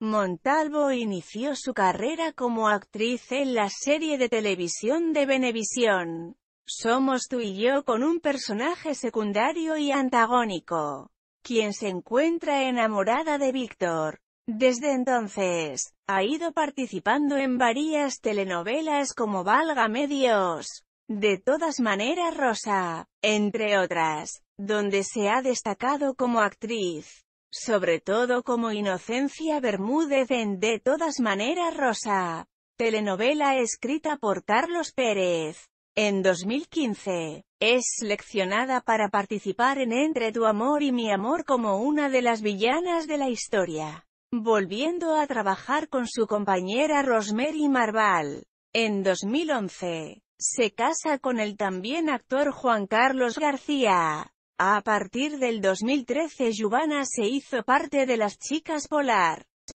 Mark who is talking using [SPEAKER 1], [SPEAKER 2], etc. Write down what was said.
[SPEAKER 1] Montalvo inició su carrera como actriz en la serie de televisión de Venevisión. Somos tú y yo con un personaje secundario y antagónico, quien se encuentra enamorada de Víctor. Desde entonces, ha ido participando en varias telenovelas como Valga Medios, De todas maneras Rosa, entre otras, donde se ha destacado como actriz sobre todo como Inocencia Bermúdez en De todas maneras Rosa, telenovela escrita por Carlos Pérez. En 2015, es seleccionada para participar en Entre tu amor y mi amor como una de las villanas de la historia, volviendo a trabajar con su compañera Rosemary Marval. En 2011, se casa con el también actor Juan Carlos García. A partir del 2013 Yubana se hizo parte de las Chicas Polar.